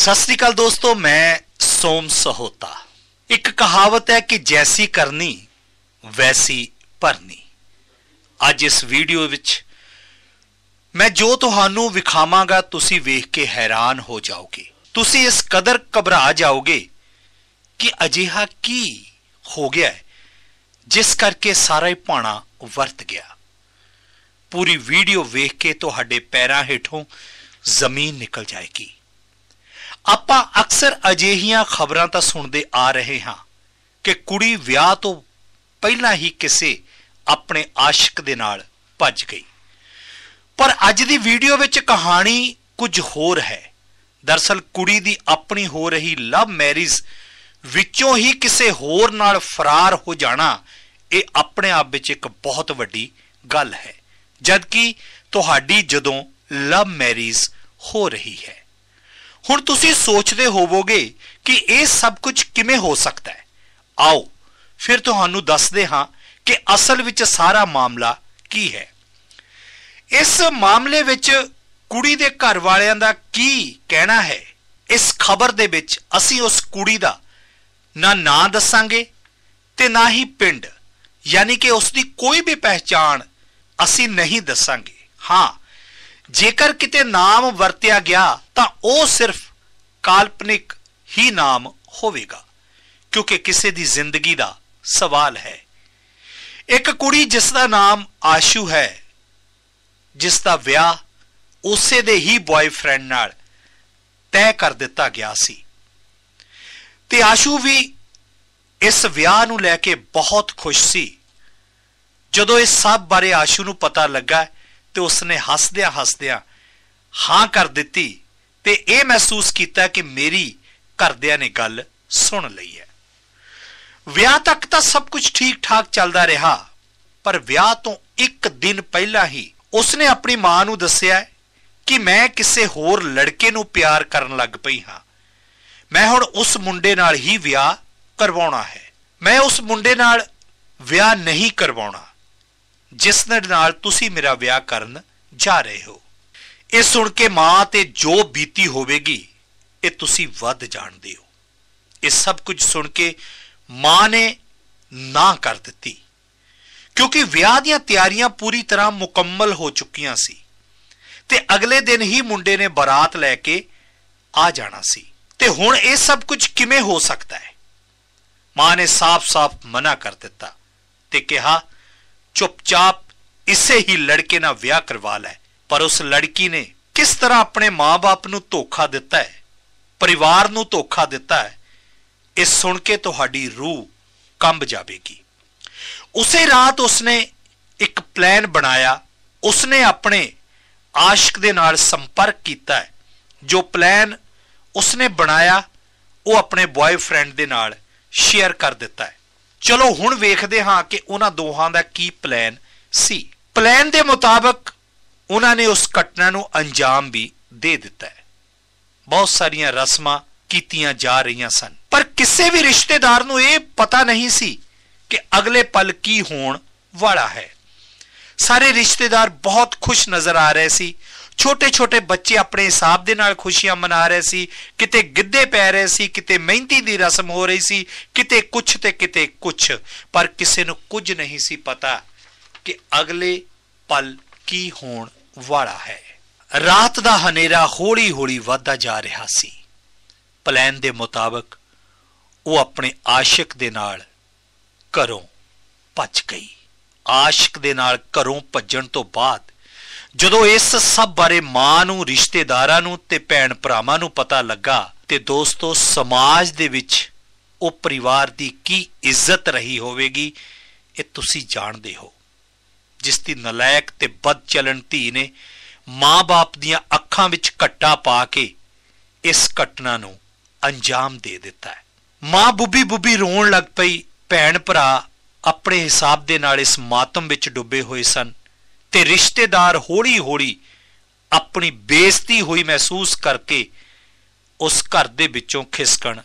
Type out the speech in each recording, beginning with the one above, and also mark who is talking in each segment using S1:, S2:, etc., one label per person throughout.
S1: ਸਤਿ ਸ੍ਰੀ ਅਕਾਲ ਦੋਸਤੋ ਮੈਂ ਸੋਮ ਸਹੋਤਾ ਇੱਕ ਕਹਾਵਤ ਹੈ ਕਿ ਜੈਸੀ ਕਰਨੀ ਵੈਸੀ ਭਰਨੀ ਅੱਜ ਇਸ ਵੀਡੀਓ ਵਿੱਚ ਮੈਂ ਜੋ ਤੁਹਾਨੂੰ ਵਿਖਾਵਾਂਗਾ ਤੁਸੀਂ ਵੇਖ ਕੇ ਹੈਰਾਨ ਹੋ ਜਾਓਗੇ ਤੁਸੀਂ ਇਸ ਕਦਰ ਘਬਰਾ ਜਾਓਗੇ ਕਿ ਅਜਿਹਾ ਕੀ ਹੋ ਗਿਆ ਜਿਸ ਕਰਕੇ ਸਾਰਾ ਹੀ ਪਾਣਾ ਵਰਤ ਗਿਆ ਪੂਰੀ ਵੀਡੀਓ ਵੇਖ ਕੇ ਤੁਹਾਡੇ ਪੈਰਾਂ ਹੇਠੋਂ ਜ਼ਮੀਨ ਨਿਕਲ ਜਾਏਗੀ ਆਪਾਂ ਅਕਸਰ ਅਜੇਹੀਆਂ ਖਬਰਾਂ ਤਾਂ ਸੁਣਦੇ ਆ ਰਹੇ ਹਾਂ ਕਿ ਕੁੜੀ ਵਿਆਹ ਤੋਂ ਪਹਿਲਾਂ ਹੀ ਕਿਸੇ ਆਪਣੇ ਆਸ਼ਿਕ ਦੇ ਨਾਲ ਭੱਜ ਗਈ ਪਰ ਅੱਜ ਦੀ ਵੀਡੀਓ ਵਿੱਚ ਕਹਾਣੀ ਕੁਝ ਹੋਰ ਹੈ ਦਰਸਲ ਕੁੜੀ ਦੀ ਆਪਣੀ ਹੋ ਰਹੀ ਲਵ ਮੈਰਿਜ ਵਿੱਚੋਂ ਹੀ ਕਿਸੇ ਹੋਰ ਨਾਲ ਫਰਾਰ ਹੋ ਜਾਣਾ ਇਹ ਆਪਣੇ ਆਪ ਵਿੱਚ ਇੱਕ ਬਹੁਤ ਵੱਡੀ ਗੱਲ ਹੈ ਜਦਕਿ ਤੁਹਾਡੀ ਜਦੋਂ ਲਵ ਮੈਰਿਜ ਹੋ ਰਹੀ ਹੈ ਹੁਣ ਤੁਸੀਂ ਸੋਚਦੇ ਹੋਵੋਗੇ ਕਿ ਇਹ ਸਭ ਕੁਝ ਕਿਵੇਂ ਹੋ ਸਕਦਾ ਹੈ ਆਓ ਫਿਰ ਤੁਹਾਨੂੰ ਦੱਸਦੇ ਹਾਂ ਕਿ ਅਸਲ ਵਿੱਚ ਸਾਰਾ ਮਾਮਲਾ ਕੀ ਹੈ ਇਸ ਮਾਮਲੇ ਵਿੱਚ ਕੁੜੀ ਦੇ ਘਰ ਵਾਲਿਆਂ ਦਾ ਕੀ ਕਹਿਣਾ ਹੈ ਇਸ ਖਬਰ ਦੇ ਵਿੱਚ ਅਸੀਂ ਉਸ ਕੁੜੀ ਦਾ ਨਾ ਨਾਂ ਦੱਸਾਂਗੇ ਤੇ ਨਾ ਹੀ ਪਿੰਡ ਯਾਨੀ ਕਿ ਉਸ ਦੀ ਕੋਈ ਵੀ ਪਹਿਚਾਣ ਅਸੀਂ ਨਹੀਂ ਦੱਸਾਂਗੇ ਹਾਂ ਜੇਕਰ ਕਿਤੇ ਨਾਮ ਵਰਤਿਆ ਗਿਆ ਤਾਂ ਉਹ ਸਿਰਫ ਕਾਲਪਨਿਕ ਹੀ ਨਾਮ ਹੋਵੇਗਾ ਕਿਉਂਕਿ ਕਿਸੇ ਦੀ ਜ਼ਿੰਦਗੀ ਦਾ ਸਵਾਲ ਹੈ ਇੱਕ ਕੁੜੀ ਜਿਸ ਦਾ ਨਾਮ ਆਸ਼ੂ ਹੈ ਜਿਸ ਦਾ ਵਿਆਹ ਉਸੇ ਦੇ ਹੀ ਬॉयਫ੍ਰੈਂਡ ਨਾਲ ਤੈਅ ਕਰ ਦਿੱਤਾ ਗਿਆ ਸੀ ਤੇ ਆਸ਼ੂ ਵੀ ਇਸ ਵਿਆਹ ਨੂੰ ਲੈ ਕੇ ਬਹੁਤ ਖੁਸ਼ ਸੀ ਜਦੋਂ ਇਹ ਸਭ ਬਾਰੇ ਆਸ਼ੂ ਨੂੰ ਪਤਾ ਲੱਗਾ ਤੇ ਉਸਨੇ ਹੱਸਦਿਆਂ ਹੱਸਦਿਆਂ ਹਾਂ ਕਰ ਦਿੱਤੀ ਤੇ ਇਹ ਮਹਿਸੂਸ ਕੀਤਾ ਕਿ ਮੇਰੀ ਘਰਦਿਆਂ ਨੇ ਗੱਲ ਸੁਣ ਲਈ ਹੈ ਵਿਆਹ ਤੱਕ ਤਾਂ ਸਭ ਕੁਝ ਠੀਕ-ਠਾਕ ਚੱਲਦਾ ਰਿਹਾ ਪਰ ਵਿਆਹ ਤੋਂ ਇੱਕ ਦਿਨ ਪਹਿਲਾਂ ਹੀ ਉਸਨੇ ਆਪਣੀ ਮਾਂ ਨੂੰ ਦੱਸਿਆ ਕਿ ਮੈਂ ਕਿਸੇ ਹੋਰ ਲੜਕੇ ਨੂੰ ਪਿਆਰ ਕਰਨ ਲੱਗ ਪਈ ਹਾਂ ਮੈਂ ਹੁਣ ਉਸ ਮੁੰਡੇ ਨਾਲ ਹੀ ਵਿਆਹ ਕਰਵਾਉਣਾ ਹੈ ਮੈਂ ਉਸ ਮੁੰਡੇ ਨਾਲ ਵਿਆਹ ਨਹੀਂ ਕਰਵਾਉਣਾ ਜਿਸ ਨਾਲ ਤੁਸੀਂ ਮੇਰਾ ਵਿਆਹ ਕਰਨ ਜਾ ਰਹੇ ਹੋ ਇਹ ਸੁਣ ਕੇ ਮਾਂ ਤੇ ਜੋ ਬੀਤੀ ਹੋਵੇਗੀ ਇਹ ਤੁਸੀਂ ਵੱਧ ਜਾਣਦੇ ਹੋ ਇਹ ਸਭ ਕੁਝ ਸੁਣ ਕੇ ਮਾਂ ਨੇ ਨਾ ਕਰ ਦਿੱਤੀ ਕਿਉਂਕਿ ਵਿਆਹ ਦੀਆਂ ਤਿਆਰੀਆਂ ਪੂਰੀ ਤਰ੍ਹਾਂ ਮੁਕੰਮਲ ਹੋ ਚੁੱਕੀਆਂ ਸੀ ਤੇ ਅਗਲੇ ਦਿਨ ਹੀ ਮੁੰਡੇ ਨੇ ਬਰਾਤ ਲੈ ਕੇ ਆ ਜਾਣਾ ਸੀ ਤੇ ਹੁਣ ਇਹ ਸਭ ਕੁਝ ਕਿਵੇਂ ਹੋ ਸਕਦਾ ਹੈ ਮਾਂ ਨੇ ਸਾਫ਼-ਸਾਫ਼ ਮਨਾ ਕਰ ਦਿੱਤਾ ਤੇ ਕਿਹਾ ਚੁੱਪਚਾਪ ਇਸੇ ਹੀ ਲੜਕੇ ਨਾਲ ਵਿਆਹ ਕਰਵਾ ਲੈ ਪਰ ਉਸ ਲੜਕੀ ਨੇ ਕਿਸ ਤਰ੍ਹਾਂ ਆਪਣੇ ਮਾਪੇ ਨੂੰ ਧੋਖਾ ਦਿੱਤਾ ਹੈ ਪਰਿਵਾਰ ਨੂੰ ਧੋਖਾ ਦਿੱਤਾ ਹੈ ਇਹ ਸੁਣ ਕੇ ਤੁਹਾਡੀ ਰੂਹ ਕੰਬ ਜਾਵੇਗੀ ਉਸੇ ਰਾਤ ਉਸਨੇ ਇੱਕ ਪਲਾਨ ਬਣਾਇਆ ਉਸਨੇ ਆਪਣੇ ਆਸ਼ਿਕ ਦੇ ਨਾਲ ਸੰਪਰਕ ਕੀਤਾ ਜੋ ਪਲਾਨ ਉਸਨੇ ਬਣਾਇਆ ਉਹ ਆਪਣੇ ਬॉयਫ੍ਰੈਂਡ ਦੇ ਨਾਲ ਸ਼ੇਅਰ ਕਰ ਦਿੱਤਾ ਹੈ ਚਲੋ ਹੁਣ ਵੇਖਦੇ ਹਾਂ ਕਿ ਉਹਨਾਂ ਦੋਹਾਂ ਦਾ ਕੀ ਪਲਾਨ ਸੀ ਪਲਾਨ ਦੇ ਮੁਤਾਬਕ ਉਹਨਾਂ ਨੇ ਉਸ ਘਟਨਾ ਨੂੰ ਅੰਜਾਮ ਵੀ ਦੇ ਦਿੱਤਾ ਹੈ ਬਹੁਤ ਸਾਰੀਆਂ ਰਸਮਾਂ ਕੀਤੀਆਂ ਜਾ ਰਹੀਆਂ ਸਨ ਪਰ ਕਿਸੇ ਵੀ ਰਿਸ਼ਤੇਦਾਰ ਨੂੰ ਇਹ ਪਤਾ ਨਹੀਂ ਸੀ ਕਿ ਅਗਲੇ ਪਲ ਕੀ ਹੋਣ ਵਾਲਾ ਹੈ ਸਾਰੇ ਰਿਸ਼ਤੇਦਾਰ ਬਹੁਤ ਖੁਸ਼ ਨਜ਼ਰ ਆ ਰਹੇ ਸੀ ਛੋਟੇ-ਛੋਟੇ ਬੱਚੇ ਆਪਣੇ ਹਿਸਾਬ ਦੇ ਨਾਲ ਖੁਸ਼ੀਆਂ ਮਨਾ ਰਹੇ ਸੀ ਕਿਤੇ ਗਿੱਧੇ ਪੈ ਰਹੇ ਸੀ ਕਿਤੇ ਮਹਿੰਦੀ ਦੀ ਰਸਮ ਹੋ ਰਹੀ ਸੀ ਕਿਤੇ ਕੁਛ ਤੇ ਕਿਤੇ ਕੁਛ ਪਰ ਕਿਸੇ ਨੂੰ ਕੁਝ ਨਹੀਂ ਸੀ ਪਤਾ ਕਿ ਅਗਲੇ ਪਲ ਕੀ ਹੋਣ ਵਾਲਾ ਹੈ ਰਾਤ ਦਾ ਹਨੇਰਾ ਹੌਲੀ-ਹੌਲੀ ਵੱਧਦਾ ਜਾ ਰਿਹਾ ਸੀ ਪਲਾਨ ਦੇ ਮੁਤਾਬਕ ਉਹ ਆਪਣੇ ਆਸ਼ਿਕ ਦੇ ਨਾਲ ਘਰੋਂ ਭੱਜ ਗਈ ਆਸ਼ਿਕ ਦੇ ਨਾਲ ਘਰੋਂ ਭੱਜਣ ਤੋਂ ਬਾਅਦ ਜਦੋਂ ਇਸ ਸਭ ਬਾਰੇ ਮਾਂ ਨੂੰ ਰਿਸ਼ਤੇਦਾਰਾਂ ਨੂੰ ਤੇ ਭੈਣ ਭਰਾਵਾਂ ਨੂੰ ਪਤਾ ਲੱਗਾ ਤੇ ਦੋਸਤੋ ਸਮਾਜ ਦੇ ਵਿੱਚ ਉਹ ਪਰਿਵਾਰ ਦੀ ਕੀ ਇੱਜ਼ਤ ਰਹੀ ਹੋਵੇਗੀ ਇਹ ਤੁਸੀਂ ਜਾਣਦੇ ਹੋ ਜਿਸ ਦੀ ਨਲਾਇਕ ਤੇ ਬਦ ਚਲਣ ਧੀ ਨੇ ਮਾਂ-ਬਾਪ ਦੀਆਂ ਅੱਖਾਂ ਵਿੱਚ ਘੱਟਾ ਪਾ ਕੇ ਇਸ ਘਟਨਾ ਨੂੰ ਅੰਜਾਮ ਦੇ ਦਿੱਤਾ ਹੈ ਮਾਂ ਬੁੱਬੀ ਬੁੱਬੀ ਰੋਣ ਲੱਗ ਪਈ ਭੈਣ ਭਰਾ ਆਪਣੇ ਹਿਸਾਬ ਦੇ ਨਾਲ ਇਸ ਮਾਤਮ ਵਿੱਚ ਡੁੱਬੇ ਹੋਏ ਸਨ ਤੇ ਰਿਸ਼ਤੇਦਾਰ ਹੌਲੀ-ਹੌਲੀ ਆਪਣੀ ਬੇਇੱਜ਼ਤੀ ਹੋਈ ਮਹਿਸੂਸ ਕਰਕੇ ਉਸ ਘਰ ਦੇ ਵਿੱਚੋਂ ਖਿਸਕਣ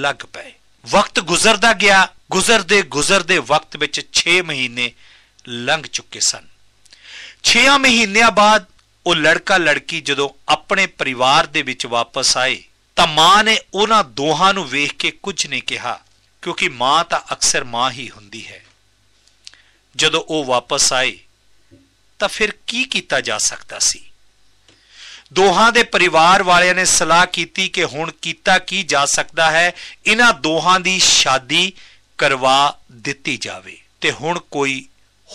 S1: ਲੱਗ ਪਏ ਵਕਤ ਗੁਜ਼ਰਦਾ ਗਿਆ ਗੁਜ਼ਰਦੇ ਗੁਜ਼ਰਦੇ ਵਕਤ ਵਿੱਚ 6 ਮਹੀਨੇ ਲੰਘ ਚੁੱਕੇ ਸਨ 6 ਮਹੀਨਿਆਂ ਬਾਅਦ ਉਹ ਲੜਕਾ ਲੜਕੀ ਜਦੋਂ ਆਪਣੇ ਪਰਿਵਾਰ ਦੇ ਵਿੱਚ ਵਾਪਸ ਆਏ ਤਾਂ ਮਾਂ ਨੇ ਉਹਨਾਂ ਦੋਹਾਂ ਨੂੰ ਵੇਖ ਕੇ ਕੁਝ ਨਹੀਂ ਕਿਹਾ ਕਿਉਂਕਿ ਮਾਂ ਤਾਂ ਅਕਸਰ ਮਾਂ ਹੀ ਹੁੰਦੀ ਹੈ ਜਦੋਂ ਉਹ ਵਾਪਸ ਆਏ ਤਾਂ ਫਿਰ ਕੀ ਕੀਤਾ ਜਾ ਸਕਦਾ ਸੀ ਦੋਹਾਂ ਦੇ ਪਰਿਵਾਰ ਵਾਲਿਆਂ ਨੇ ਸਲਾਹ ਕੀਤੀ ਕਿ ਹੁਣ ਕੀਤਾ ਕੀ ਜਾ ਸਕਦਾ ਹੈ ਇਹਨਾਂ ਦੋਹਾਂ ਦੀ ਸ਼ਾਦੀ ਕਰਵਾ ਦਿੱਤੀ ਜਾਵੇ ਤੇ ਹੁਣ ਕੋਈ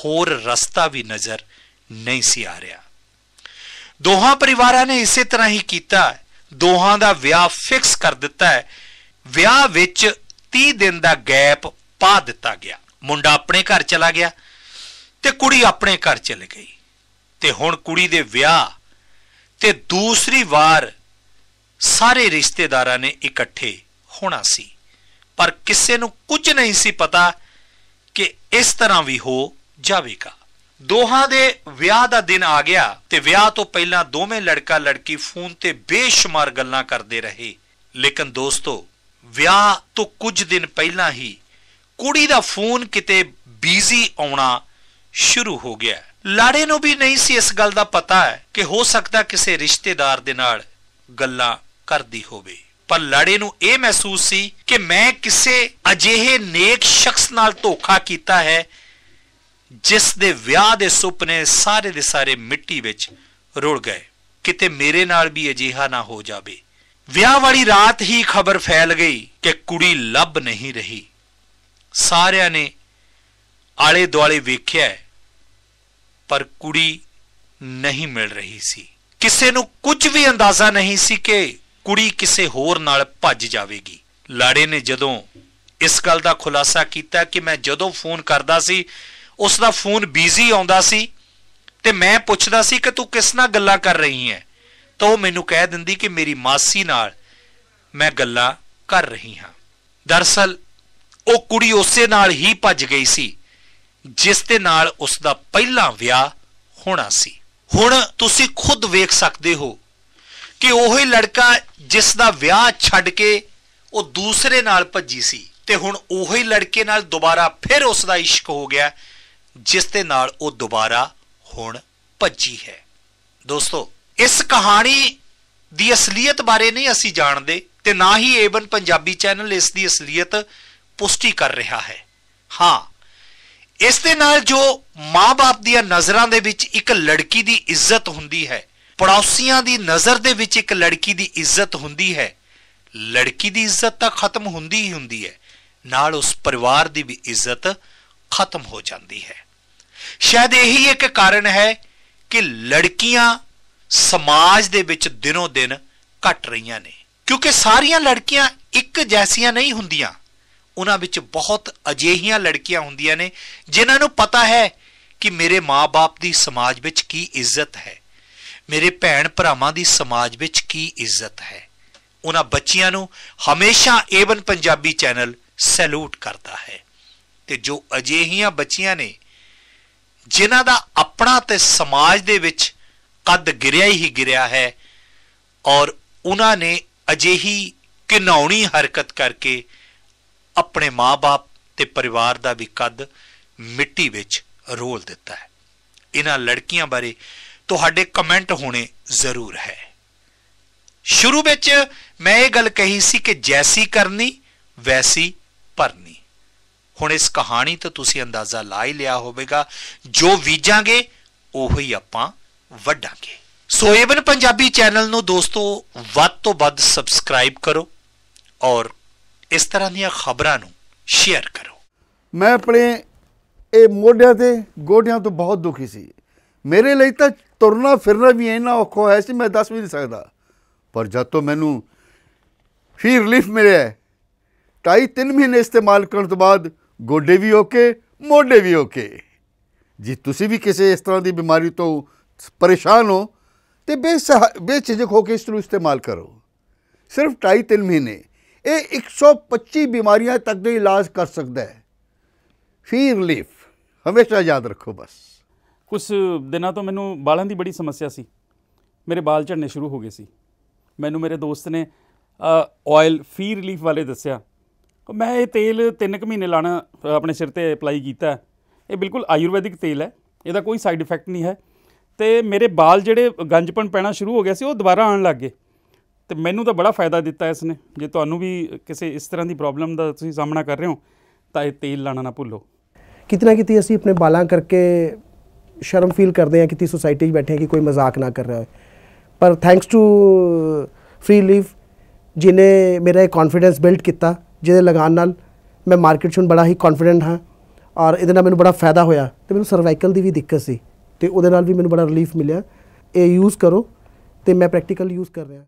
S1: ਹੋਰ ਰਸਤਾ ਵੀ ਨਜ਼ਰ ਨਹੀਂ ਸੀ ਆ ਰਿਹਾ ਦੋਹਾਂ ਪਰਿਵਾਰਾਂ ਨੇ ਇਸੇ ਤਰ੍ਹਾਂ ਹੀ ਕੀਤਾ ਦੋਹਾਂ ਦਾ ਵਿਆਹ ਫਿਕਸ ਕਰ ਦਿੱਤਾ ਹੈ ਵਿਆਹ ਵਿੱਚ 30 ਦਿਨ ਦਾ ਗੈਪ ਪਾ ਦਿੱਤਾ ਗਿਆ ਮੁੰਡਾ ਆਪਣੇ ਘਰ ਚਲਾ ਗਿਆ ਤੇ ਕੁੜੀ ਆਪਣੇ ਘਰ ਚਲੀ ਗਈ ਤੇ ਹੁਣ ਕੁੜੀ ਦੇ ਵਿਆਹ ਤੇ ਦੂਸਰੀ ਵਾਰ ਸਾਰੇ ਰਿਸ਼ਤੇਦਾਰਾਂ ਨੇ ਇਕੱਠੇ ਹੋਣਾ ਸੀ ਪਰ ਕਿਸੇ ਨੂੰ ਕੁਝ ਨਹੀਂ ਸੀ ਪਤਾ ਕਿ ਇਸ ਤਰ੍ਹਾਂ ਵੀ ਹੋ ਜਾਵੇਗਾ ਦੋਹਾਂ ਦੇ ਵਿਆਹ ਦਾ ਦਿਨ ਆ ਗਿਆ ਤੇ ਵਿਆਹ ਤੋਂ ਪਹਿਲਾਂ ਦੋਵੇਂ ਲੜਕਾ ਲੜਕੀ ਫੋਨ ਤੇ ਬੇਸ਼ੁਮਾਰ ਗੱਲਾਂ ਕਰਦੇ ਰਹੇ ਲੇਕਿਨ ਦੋਸਤੋ ਵਿਆਹ ਤੋਂ ਕੁਝ ਦਿਨ ਪਹਿਲਾਂ ਹੀ ਕੁੜੀ ਦਾ ਫੋਨ ਕਿਤੇ ਬੀਜ਼ੀ ਆਉਣਾ ਸ਼ੁਰੂ ਹੋ ਗਿਆ ਲਾੜੇ ਨੂੰ ਵੀ ਨਹੀਂ ਸੀ ਇਸ ਗੱਲ ਦਾ ਪਤਾ ਹੈ ਕਿ ਹੋ ਸਕਦਾ ਕਿਸੇ ਰਿਸ਼ਤੇਦਾਰ ਦੇ ਨਾਲ ਗੱਲਾਂ ਕਰਦੀ ਹੋਵੇ ਪਰ ਲਾੜੇ ਨੂੰ ਇਹ ਮਹਿਸੂਸ ਸੀ ਕਿ ਮੈਂ ਕਿਸੇ ਅਜਿਹੇ ਨੇਕ ਸ਼ਖਸ ਨਾਲ ਧੋਖਾ ਕੀਤਾ ਹੈ ਜਿਸ ਦੇ ਵਿਆਹ ਦੇ ਸੁਪਨੇ ਸਾਰੇ ਦੇ ਸਾਰੇ ਮਿੱਟੀ ਵਿੱਚ ਰੁੜ ਗਏ ਕਿਤੇ ਮੇਰੇ ਨਾਲ ਵੀ ਅਜਿਹਾ ਨਾ ਹੋ ਜਾਵੇ ਵਿਆਹ ਵਾਲੀ ਰਾਤ ਹੀ ਖਬਰ ਫੈਲ ਗਈ ਕਿ ਕੁੜੀ ਲੱਭ ਨਹੀਂ ਰਹੀ ਸਾਰਿਆਂ ਨੇ ਆਲੇ ਦੁਆਲੇ ਵੇਖਿਆ ਪਰ ਕੁੜੀ ਨਹੀਂ ਮਿਲ ਰਹੀ ਸੀ ਕਿਸੇ ਨੂੰ ਕੁਝ ਵੀ ਅੰਦਾਜ਼ਾ ਨਹੀਂ ਸੀ ਕਿ ਕੁੜੀ ਕਿਸੇ ਹੋਰ ਨਾਲ ਭੱਜ ਜਾਵੇਗੀ ਲਾੜੇ ਨੇ ਜਦੋਂ ਇਸ ਗੱਲ ਦਾ ਖੁਲਾਸਾ ਕੀਤਾ ਕਿ ਮੈਂ ਜਦੋਂ ਫੋਨ ਕਰਦਾ ਸੀ ਉਸ ਦਾ ਫੋਨ ਬੀਜ਼ੀ ਆਉਂਦਾ ਸੀ ਤੇ ਮੈਂ ਪੁੱਛਦਾ ਸੀ ਕਿ ਤੂੰ ਕਿਸ ਨਾਲ ਗੱਲਾਂ ਕਰ ਰਹੀ ਹੈ ਤਾਂ ਉਹ ਮੈਨੂੰ ਕਹਿ ਦਿੰਦੀ ਕਿ ਮੇਰੀ ਮਾਸੀ ਨਾਲ ਮੈਂ ਗੱਲਾਂ ਕਰ ਰਹੀ ਹਾਂ ਦਰਸਲ ਉਹ ਕੁੜੀ ਉਸੇ ਨਾਲ ਹੀ ਭੱਜ ਗਈ ਸੀ ਜਿਸ ਦੇ ਨਾਲ ਉਸ ਦਾ ਪਹਿਲਾ ਵਿਆਹ ਹੋਣਾ ਸੀ ਹੁਣ ਤੁਸੀਂ ਖੁਦ ਵੇਖ ਸਕਦੇ ਹੋ ਕਿ ਉਹ ਹੀ ਲੜਕਾ ਜਿਸ ਦਾ ਵਿਆਹ ਛੱਡ ਕੇ ਉਹ ਦੂਸਰੇ ਨਾਲ ਭੱਜੀ ਸੀ ਤੇ ਹੁਣ ਉਹ ਹੀ ਲੜਕੇ ਨਾਲ ਦੁਬਾਰਾ ਫਿਰ ਉਸ ਦਾ ਇਸ਼ਕ ਹੋ ਗਿਆ ਜਿਸ ਦੇ ਨਾਲ ਉਹ ਦੁਬਾਰਾ ਹੁਣ ਭੱਜੀ ਹੈ ਦੋਸਤੋ ਇਸ ਕਹਾਣੀ ਦੀ ਅਸਲੀਅਤ ਬਾਰੇ ਨਹੀਂ ਅਸੀਂ ਜਾਣਦੇ ਤੇ ਨਾ ਹੀ ਏਵਨ ਪੰਜਾਬੀ ਚੈਨਲ ਇਸ ਦੀ ਅਸਲੀਅਤ ਪੁਸ਼ਟੀ ਕਰ ਰਿਹਾ ਹੈ ਹਾਂ ਇਸ ਦੇ ਨਾਲ ਜੋ ਮਾਪੇ ਦੀਆਂ ਨਜ਼ਰਾਂ ਦੇ ਵਿੱਚ ਇੱਕ ਲੜਕੀ ਦੀ ਇੱਜ਼ਤ ਹੁੰਦੀ ਹੈ ਪੜੌਸੀਆਂ ਦੀ ਨਜ਼ਰ ਦੇ ਵਿੱਚ ਇੱਕ ਲੜਕੀ ਦੀ ਇੱਜ਼ਤ ਹੁੰਦੀ ਹੈ ਲੜਕੀ ਦੀ ਇੱਜ਼ਤ ਤਾਂ ਖਤਮ ਹੁੰਦੀ ਹੀ ਹੁੰਦੀ ਹੈ ਨਾਲ ਉਸ ਪਰਿਵਾਰ ਦੀ ਵੀ ਇੱਜ਼ਤ ਖਤਮ ਹੋ ਜਾਂਦੀ ਹੈ ਸ਼ਾਇਦ ਇਹੀ ਇੱਕ ਕਾਰਨ ਹੈ ਕਿ ਲੜਕੀਆਂ ਸਮਾਜ ਦੇ ਵਿੱਚ ਦਿਨੋਂ ਦਿਨ ਘਟ ਰਹੀਆਂ ਨੇ ਕਿਉਂਕਿ ਸਾਰੀਆਂ ਲੜਕੀਆਂ ਇੱਕ ਜੈਸੀਆਂ ਨਹੀਂ ਹੁੰਦੀਆਂ ਉਹਨਾਂ ਵਿੱਚ ਬਹੁਤ ਅਜੇਹੀਆਂ ਲੜਕੀਆਂ ਹੁੰਦੀਆਂ ਨੇ ਜਿਨ੍ਹਾਂ ਨੂੰ ਪਤਾ ਹੈ ਕਿ ਮੇਰੇ ਮਾਪੇ ਦੀ ਸਮਾਜ ਵਿੱਚ ਕੀ ਇੱਜ਼ਤ ਹੈ ਮੇਰੇ ਭੈਣ ਭਰਾਵਾਂ ਦੀ ਸਮਾਜ ਵਿੱਚ ਕੀ ਇੱਜ਼ਤ ਹੈ ਉਹਨਾਂ ਬੱਚਿਆਂ ਨੂੰ ਹਮੇਸ਼ਾ ਏਵਨ ਪੰਜਾਬੀ ਚੈਨਲ ਸੈਲੂਟ ਕਰਦਾ ਹੈ ਤੇ ਜੋ ਅਜੇਹੀਆਂ ਬੱਚੀਆਂ ਨੇ ਜਿਨ੍ਹਾਂ ਦਾ ਆਪਣਾ ਤੇ ਸਮਾਜ ਦੇ ਵਿੱਚ ਕੱਦ ਗਿਰਿਆ ਹੀ ਗਿਰਿਆ ਹੈ ਔਰ ਉਹਨਾਂ ਨੇ ਅਜੇਹੀ ਕਿਨੌਣੀ ਹਰਕਤ ਕਰਕੇ ਆਪਣੇ ਮਾਪੇ ਤੇ ਪਰਿਵਾਰ ਦਾ ਵੀ ਕੱਦ ਮਿੱਟੀ ਵਿੱਚ ਰੋਲ ਦਿੱਤਾ ਹੈ ਇਹਨਾਂ ਲੜਕੀਆਂ ਬਾਰੇ ਤੁਹਾਡੇ ਕਮੈਂਟ ਹੋਣੇ ਜ਼ਰੂਰ ਹੈ ਸ਼ੁਰੂ ਵਿੱਚ ਮੈਂ ਇਹ ਗੱਲ ਕਹੀ ਸੀ ਕਿ ਜੈਸੀ ਕਰਨੀ ਵੈਸੀ ਪਰਨੀ ਹੁਣ ਇਸ ਕਹਾਣੀ ਤੋਂ ਤੁਸੀਂ ਅੰਦਾਜ਼ਾ ਲਾ ਹੀ ਲਿਆ ਹੋਵੇਗਾ ਜੋ ਬੀਜਾਂਗੇ ਉਹੀ ਆਪਾਂ ਵੱਢਾਂਗੇ ਸੋ ਪੰਜਾਬੀ ਚੈਨਲ ਨੂੰ ਦੋਸਤੋ ਵੱਧ ਤੋਂ ਵੱਧ ਸਬਸਕ੍ਰਾਈਬ ਕਰੋ ਔਰ ਇਸ ਤਰ੍ਹਾਂ ਦੀਆਂ ਖਬਰਾਂ ਨੂੰ ਸ਼ੇਅਰ ਕਰੋ ਮੈਂ ਆਪਣੇ ਇਹ ਮੋਢਿਆਂ ਤੇ ਗੋਡਿਆਂ ਤੋਂ ਬਹੁਤ ਦੁਖੀ ਸੀ ਮੇਰੇ ਲਈ ਤਾਂ ਤੁਰਨਾ ਫਿਰਨਾ ਵੀ ਇੰਨਾ ਔਖਾ ਹੋਇਆ ਸੀ ਮੈਂ ਦੱਸ ਵੀ ਨਹੀਂ ਸਕਦਾ ਪਰ ਜਦ ਤੋਂ ਮੈਨੂੰ ਫੀ ਰਿਲੀਫ ਮਿਲਿਆ 2 3 ਮਹੀਨੇ ਇਸਤੇਮਾਲ ਕਰਨ ਤੋਂ ਬਾਅਦ ਗੋਡੇ ਵੀ ਓਕੇ ਮੋਢੇ ਵੀ ਓਕੇ ਜੀ ਤੁਸੀਂ ਵੀ ਕਿਸੇ ਇਸ ਤਰ੍ਹਾਂ ਦੀ ਬਿਮਾਰੀ ਤੋਂ ਪਰੇਸ਼ਾਨ ਹੋ ਤੇ ਬੇਚਿਜਕ ਹੋ ਕੇ ਇਸ ਨੂੰ ਇਸਤੇਮਾਲ ਕਰੋ ਸਿਰਫ ਟਾਈ 3 ਮਹੀਨੇ ਇਹ 125 ਬਿਮਾਰੀਆਂ ਤੱਕ ਦੇ ਇਲਾਜ ਕਰ ਸਕਦਾ ਹੈ ਫੀ ਰਿਲੀਫ ਹਮੇਸ਼ਾ ਯਾਦ ਰੱਖੋ ਬਸ ਕੁਝ ਦਿਨਾਂ ਤੋਂ ਮੈਨੂੰ ਬਾਲਾਂ ਦੀ ਬੜੀ ਸਮੱਸਿਆ ਸੀ ਮੇਰੇ ਬਾਲ ਝੜਨੇ ਸ਼ੁਰੂ ਹੋ ਗਏ ਸੀ ਮੈਨੂੰ ਮੇਰੇ ਦੋਸਤ ਨੇ ਆਇਲ ਫੀ ਰਿਲੀਫ ਵਾਲੇ ਦੱਸਿਆ ਮੈਂ ਇਹ ਤੇਲ 3 ਕੁ ਮਹੀਨੇ ਲਾਣਾ ਆਪਣੇ ਸਿਰ ਤੇ ਅਪਲਾਈ ਕੀਤਾ ਇਹ ਬਿਲਕੁਲ ਆਯੁਰਵੈਦਿਕ ਤੇਲ ਹੈ ਇਹਦਾ ਕੋਈ ਸਾਈਡ ਇਫੈਕਟ ਨਹੀਂ ਹੈ ਤੇ ਮੇਰੇ ਵਾਲ ਜਿਹੜੇ ਗੰਜਪਨ ਪੈਣਾ ਸ਼ੁਰੂ ਹੋ ਗਿਆ ਸੀ ਉਹ ਦੁਬਾਰਾ ਆਉਣ ਲੱਗ ਗਏ ਤੇ ਮੈਨੂੰ ਤਾਂ ਬੜਾ ਫਾਇਦਾ ਦਿੱਤਾ ਇਸ ਨੇ ਜੇ ਤੁਹਾਨੂੰ ਵੀ ਕਿਸੇ ਇਸ ਤਰ੍ਹਾਂ ਦੀ ਪ੍ਰੋਬਲਮ ਦਾ ਤੁਸੀਂ ਸਾਹਮਣਾ ਕਰ ਰਹੇ ਹੋ ਤਾਂ ਇਹ ਤੇਲ ਲਾਣਾ ਨਾ ਭੁੱਲੋ ਕਿਤਨਾ ਕਿਤੇ ਅਸੀਂ ਆਪਣੇ ਬਾਲਾਂ ਕਰਕੇ ਸ਼ਰਮ ਫੀਲ ਕਰਦੇ ਆ ਕਿਤੇ ਸੋਸਾਇਟੀ 'ਚ ਬੈਠੇ ਕਿ ਕੋਈ ਮਜ਼ਾਕ ਨਾ ਕਰ ਰਿਹਾ ਹੋਵੇ ਪਰ ਥੈਂਕਸ ਟੂ ਫ੍ਰੀ ਲੀਫ ਜਿਨੇ ਮੇਰਾ ਇਹ ਕੌਨਫੀਡੈਂਸ ਬਿਲਡ ਕੀਤਾ ਜਿਹਦੇ ਲਗਾਨ ਨਾਲ ਮੈਂ ਮਾਰਕੀਟ 'ਚ ਬੜਾ ਹੀ ਕੌਨਫੀਡੈਂਟ ਹਾਂ ਔਰ ਇਹਦੇ ਨਾਲ ਮੈਨੂੰ ਬੜਾ ਫਾਇਦਾ ਹੋਇਆ ਤੇ ਮੈਨੂੰ ਸਰਵਾਈਕਲ ਦੀ ਵੀ ਦਿੱਕਤ ਸੀ ਤੇ ਉਹਦੇ ਨਾਲ ਵੀ ਮੈਨੂੰ ਬੜਾ ਰਿਲੀਫ ਮਿਲਿਆ ਇਹ ਯੂਜ਼ ਕਰੋ ਤੇ ਮੈਂ ਪ੍ਰੈਕਟੀਕਲ ਯੂਜ਼ ਕਰ ਰਿਹਾ